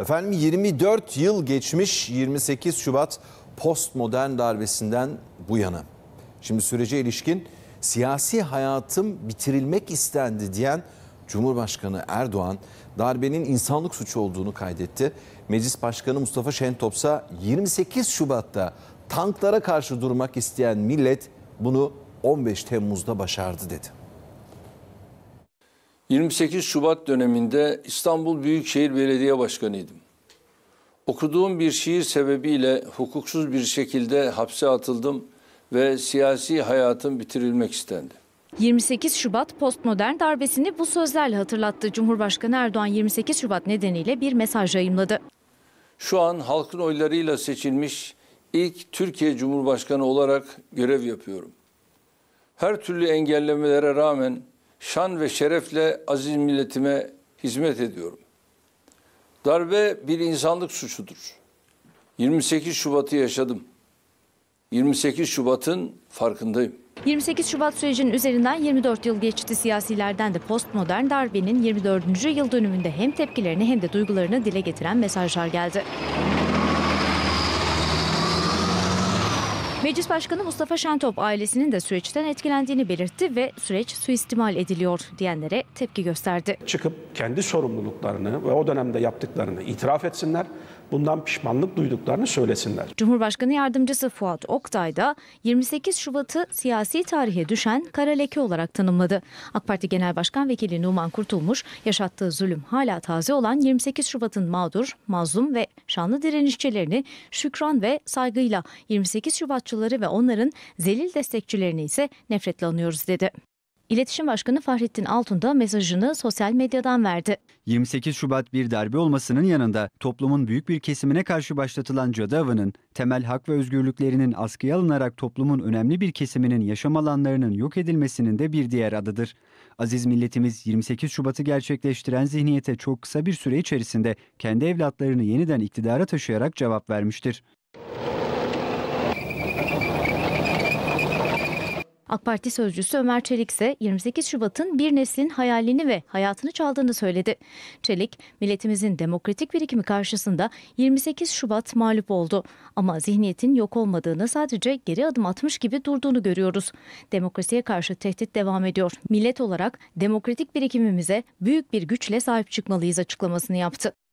Efendim 24 yıl geçmiş 28 Şubat postmodern darbesinden bu yana. Şimdi sürece ilişkin siyasi hayatım bitirilmek istendi diyen Cumhurbaşkanı Erdoğan darbenin insanlık suçu olduğunu kaydetti. Meclis Başkanı Mustafa Şentop'sa 28 Şubat'ta tanklara karşı durmak isteyen millet bunu 15 Temmuz'da başardı dedi. 28 Şubat döneminde İstanbul Büyükşehir Belediye Başkanıydım. Okuduğum bir şiir sebebiyle hukuksuz bir şekilde hapse atıldım ve siyasi hayatım bitirilmek istendi. 28 Şubat postmodern darbesini bu sözlerle hatırlattı. Cumhurbaşkanı Erdoğan 28 Şubat nedeniyle bir mesaj yayımladı. Şu an halkın oylarıyla seçilmiş ilk Türkiye Cumhurbaşkanı olarak görev yapıyorum. Her türlü engellemelere rağmen şan ve şerefle aziz milletime hizmet ediyorum. Darbe bir insanlık suçudur. 28 Şubat'ı yaşadım. 28 Şubat'ın farkındayım. 28 Şubat sürecinin üzerinden 24 yıl geçti. Siyasilerden de postmodern darbenin 24. yıl dönümünde hem tepkilerini hem de duygularını dile getiren mesajlar geldi. Meclis Başkanı Mustafa Şentop ailesinin de süreçten etkilendiğini belirtti ve süreç suistimal ediliyor diyenlere tepki gösterdi. Çıkıp kendi sorumluluklarını ve o dönemde yaptıklarını itiraf etsinler, bundan pişmanlık duyduklarını söylesinler. Cumhurbaşkanı Yardımcısı Fuat Oktay da 28 Şubat'ı siyasi tarihe düşen kara leke olarak tanımladı. AK Parti Genel Başkan Vekili Numan Kurtulmuş, yaşattığı zulüm hala taze olan 28 Şubat'ın mağdur, mazlum ve şanlı direnişçilerini şükran ve saygıyla 28 Şubatçı savaşçıları ve onların zelil destekçilerini ise nefretle anıyoruz dedi. İletişim Başkanı Fahrettin Altun da mesajını sosyal medyadan verdi. 28 Şubat bir darbe olmasının yanında toplumun büyük bir kesimine karşı başlatılan cadı avının, temel hak ve özgürlüklerinin askıya alınarak toplumun önemli bir kesiminin yaşam alanlarının yok edilmesinin de bir diğer adıdır. Aziz milletimiz 28 Şubat'ı gerçekleştiren zihniyete çok kısa bir süre içerisinde kendi evlatlarını yeniden iktidara taşıyarak cevap vermiştir. AK Parti sözcüsü Ömer Çelik ise 28 Şubat'ın bir neslin hayalini ve hayatını çaldığını söyledi. Çelik, milletimizin demokratik birikimi karşısında 28 Şubat mağlup oldu. Ama zihniyetin yok olmadığını sadece geri adım atmış gibi durduğunu görüyoruz. Demokrasiye karşı tehdit devam ediyor. Millet olarak demokratik birikimimize büyük bir güçle sahip çıkmalıyız açıklamasını yaptı.